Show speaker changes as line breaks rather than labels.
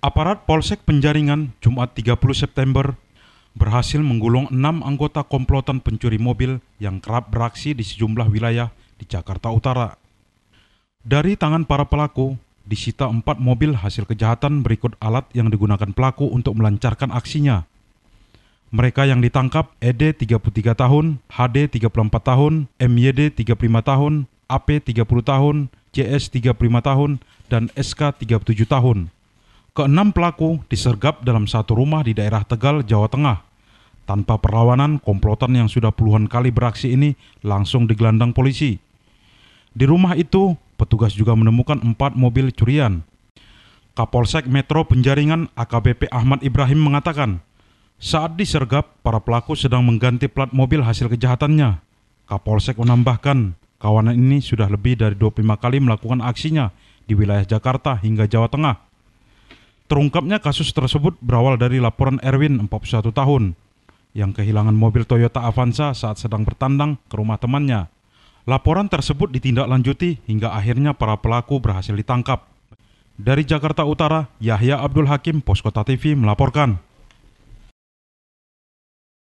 Aparat Polsek Penjaringan Jumat 30 September berhasil menggulung enam anggota komplotan pencuri mobil yang kerap beraksi di sejumlah wilayah di Jakarta Utara. Dari tangan para pelaku, disita empat mobil hasil kejahatan berikut alat yang digunakan pelaku untuk melancarkan aksinya. Mereka yang ditangkap ED 33 tahun, HD 34 tahun, MYD 35 tahun, AP 30 tahun, CS 35 tahun, dan SK 37 tahun. Keenam pelaku disergap dalam satu rumah di daerah Tegal, Jawa Tengah. Tanpa perlawanan, komplotan yang sudah puluhan kali beraksi ini langsung digelandang polisi. Di rumah itu, petugas juga menemukan empat mobil curian. Kapolsek Metro Penjaringan AKBP Ahmad Ibrahim mengatakan, saat disergap, para pelaku sedang mengganti plat mobil hasil kejahatannya. Kapolsek menambahkan, kawanan ini sudah lebih dari 25 kali melakukan aksinya di wilayah Jakarta hingga Jawa Tengah. Terungkapnya kasus tersebut berawal dari laporan Erwin, 41 tahun, yang kehilangan mobil Toyota Avanza saat sedang bertandang ke rumah temannya. Laporan tersebut ditindaklanjuti hingga akhirnya para pelaku berhasil ditangkap. Dari Jakarta Utara, Yahya Abdul Hakim, Poskota TV melaporkan.